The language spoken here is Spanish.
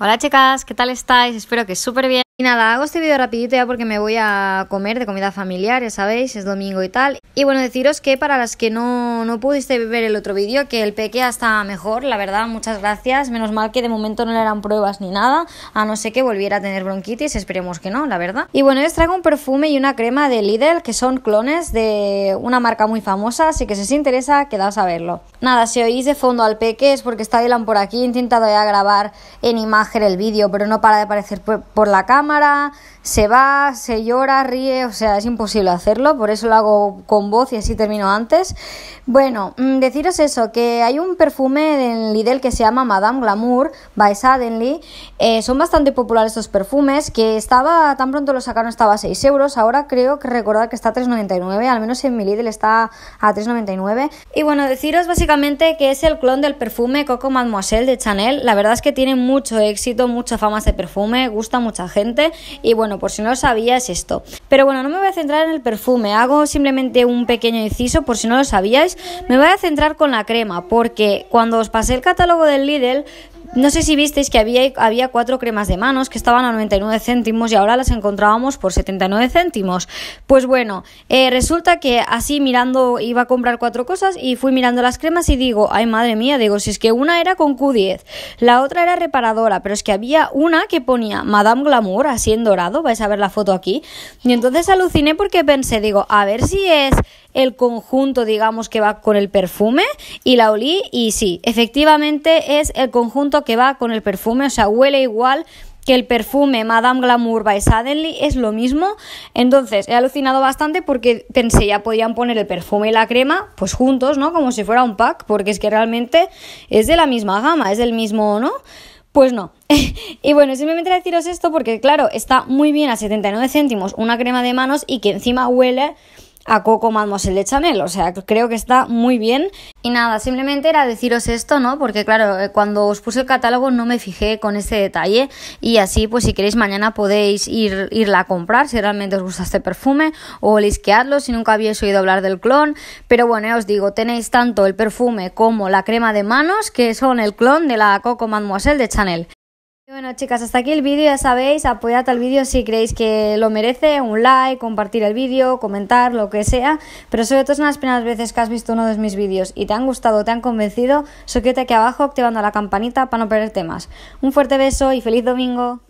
Hola chicas, ¿qué tal estáis? Espero que súper bien. Y nada, hago este vídeo rapidito ya porque me voy a comer de comida familiar, ya sabéis, es domingo y tal. Y bueno, deciros que para las que no, no pudiste ver el otro vídeo, que el peque está mejor, la verdad, muchas gracias. Menos mal que de momento no le eran pruebas ni nada, a no ser que volviera a tener bronquitis, esperemos que no, la verdad. Y bueno, les traigo un perfume y una crema de Lidl, que son clones de una marca muy famosa, así que si os interesa, quedaos a verlo. Nada, si oís de fondo al peque es porque está Dylan por aquí, he intentado ya grabar en imagen el vídeo, pero no para de aparecer por la cámara, se va, se llora, ríe, o sea, es imposible hacerlo, por eso lo hago con voz y así termino antes. Bueno, mm, deciros eso, que hay un perfume en Lidl que se llama Madame Glamour by Suddenly. Eh, son bastante populares estos perfumes, que estaba, tan pronto lo sacaron estaba a 6 euros, ahora creo que recordad que está a 3,99, al menos en mi Lidl está a 3,99. Y bueno, deciros básicamente que es el clon del perfume Coco Mademoiselle de Chanel. La verdad es que tiene mucho éxito, mucha fama este perfume, gusta a mucha gente y bueno, por si no lo sabías esto. Pero bueno, no me voy a centrar en el perfume, hago simplemente un pequeño inciso por si no lo sabíais, me voy a centrar con la crema porque cuando os pasé el catálogo del Lidl no sé si visteis que había, había cuatro cremas de manos que estaban a 99 céntimos y ahora las encontrábamos por 79 céntimos. Pues bueno, eh, resulta que así mirando iba a comprar cuatro cosas y fui mirando las cremas y digo, ay madre mía, digo, si es que una era con Q10, la otra era reparadora, pero es que había una que ponía Madame Glamour así en dorado, vais a ver la foto aquí. Y entonces aluciné porque pensé, digo, a ver si es el conjunto, digamos, que va con el perfume y la olí y sí, efectivamente es el conjunto que va con el perfume, o sea, huele igual que el perfume Madame Glamour by Suddenly es lo mismo. Entonces, he alucinado bastante porque pensé ya podían poner el perfume y la crema pues juntos, ¿no? Como si fuera un pack, porque es que realmente es de la misma gama, es del mismo, ¿no? Pues no. y bueno, simplemente deciros esto porque, claro, está muy bien a 79 céntimos una crema de manos y que encima huele a Coco Mademoiselle de Chanel. O sea, creo que está muy bien. Y nada, simplemente era deciros esto, ¿no? Porque claro, eh, cuando os puse el catálogo no me fijé con este detalle y así pues si queréis mañana podéis ir, irla a comprar si realmente os gusta este perfume o elisquearlo. si nunca habéis oído hablar del clon. Pero bueno, ya os digo, tenéis tanto el perfume como la crema de manos que son el clon de la Coco Mademoiselle de Chanel bueno chicas, hasta aquí el vídeo, ya sabéis, apoyad al vídeo si creéis que lo merece, un like, compartir el vídeo, comentar, lo que sea, pero sobre todo de las primeras veces que has visto uno de mis vídeos y te han gustado, te han convencido, suscríbete aquí abajo activando la campanita para no perder temas Un fuerte beso y feliz domingo.